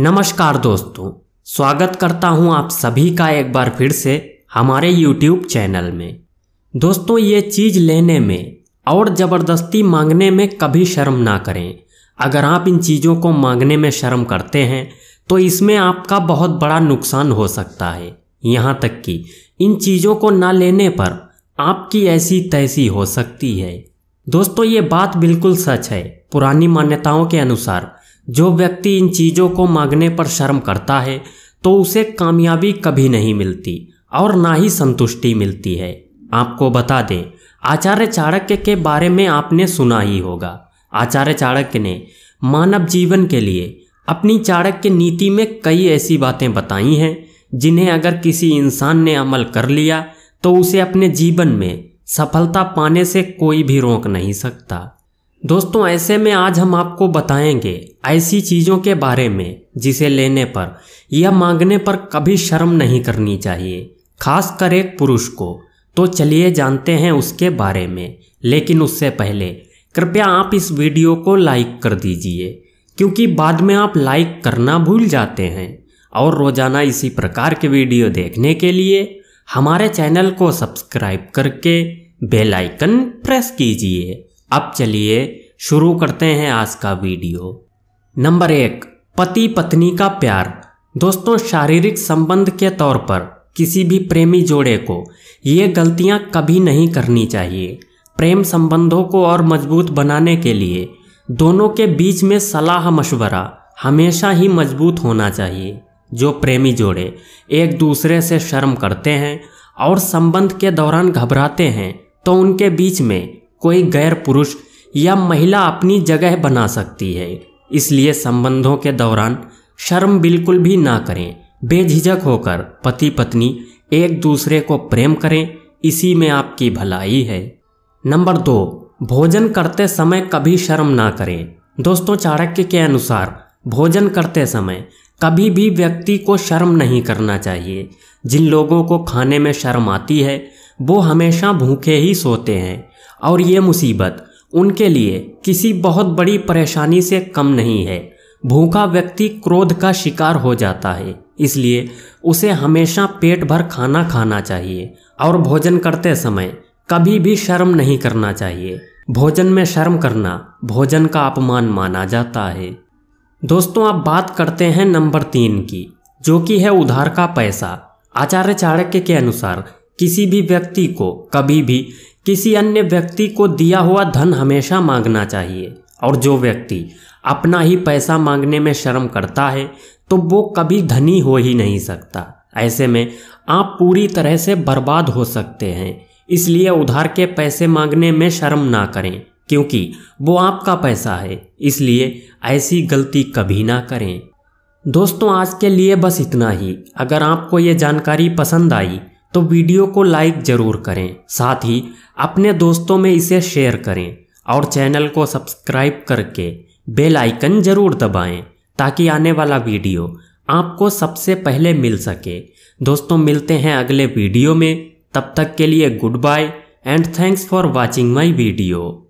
नमस्कार दोस्तों स्वागत करता हूं आप सभी का एक बार फिर से हमारे YouTube चैनल में दोस्तों ये चीज़ लेने में और ज़बरदस्ती मांगने में कभी शर्म ना करें अगर आप इन चीज़ों को मांगने में शर्म करते हैं तो इसमें आपका बहुत बड़ा नुकसान हो सकता है यहाँ तक कि इन चीज़ों को ना लेने पर आपकी ऐसी तैसी हो सकती है दोस्तों ये बात बिल्कुल सच है पुरानी मान्यताओं के अनुसार जो व्यक्ति इन चीज़ों को मांगने पर शर्म करता है तो उसे कामयाबी कभी नहीं मिलती और ना ही संतुष्टि मिलती है आपको बता दें आचार्य चाणक्य के बारे में आपने सुना ही होगा आचार्य चाणक्य ने मानव जीवन के लिए अपनी चाणक्य नीति में कई ऐसी बातें बताई हैं जिन्हें अगर किसी इंसान ने अमल कर लिया तो उसे अपने जीवन में सफलता पाने से कोई भी रोक नहीं सकता दोस्तों ऐसे में आज हम आपको बताएंगे ऐसी चीज़ों के बारे में जिसे लेने पर या मांगने पर कभी शर्म नहीं करनी चाहिए खास कर एक पुरुष को तो चलिए जानते हैं उसके बारे में लेकिन उससे पहले कृपया आप इस वीडियो को लाइक कर दीजिए क्योंकि बाद में आप लाइक करना भूल जाते हैं और रोज़ाना इसी प्रकार के वीडियो देखने के लिए हमारे चैनल को सब्सक्राइब करके बेल आइकन प्रेस कीजिए अब चलिए शुरू करते हैं आज का वीडियो नंबर एक पति पत्नी का प्यार दोस्तों शारीरिक संबंध के तौर पर किसी भी प्रेमी जोड़े को ये गलतियाँ कभी नहीं करनी चाहिए प्रेम संबंधों को और मजबूत बनाने के लिए दोनों के बीच में सलाह मशवरा हमेशा ही मजबूत होना चाहिए जो प्रेमी जोड़े एक दूसरे से शर्म करते हैं और संबंध के दौरान घबराते हैं तो उनके बीच में कोई गैर पुरुष या महिला अपनी जगह बना सकती है इसलिए संबंधों के दौरान शर्म बिल्कुल भी ना करें बेझिझक होकर पति पत्नी एक दूसरे को प्रेम करें इसी में आपकी भलाई है नंबर दो भोजन करते समय कभी शर्म ना करें दोस्तों चाणक्य के अनुसार भोजन करते समय कभी भी व्यक्ति को शर्म नहीं करना चाहिए जिन लोगों को खाने में शर्म आती है वो हमेशा भूखे ही सोते हैं और ये मुसीबत उनके लिए किसी बहुत बड़ी परेशानी से कम नहीं है भूखा व्यक्ति क्रोध का शिकार हो जाता है इसलिए उसे हमेशा पेट भर खाना खाना चाहिए और भोजन करते समय कभी भी शर्म नहीं करना चाहिए भोजन में शर्म करना भोजन का अपमान माना जाता है दोस्तों आप बात करते हैं नंबर तीन की जो कि है उधार का पैसा आचार्य चाणक्य के अनुसार किसी भी व्यक्ति को कभी भी किसी अन्य व्यक्ति को दिया हुआ धन हमेशा मांगना चाहिए और जो व्यक्ति अपना ही पैसा मांगने में शर्म करता है तो वो कभी धनी हो ही नहीं सकता ऐसे में आप पूरी तरह से बर्बाद हो सकते हैं इसलिए उधार के पैसे मांगने में शर्म ना करें क्योंकि वो आपका पैसा है इसलिए ऐसी गलती कभी ना करें दोस्तों आज के लिए बस इतना ही अगर आपको ये जानकारी पसंद आई तो वीडियो को लाइक ज़रूर करें साथ ही अपने दोस्तों में इसे शेयर करें और चैनल को सब्सक्राइब करके बेल आइकन ज़रूर दबाएं ताकि आने वाला वीडियो आपको सबसे पहले मिल सके दोस्तों मिलते हैं अगले वीडियो में तब तक के लिए good bye and thanks for watching my video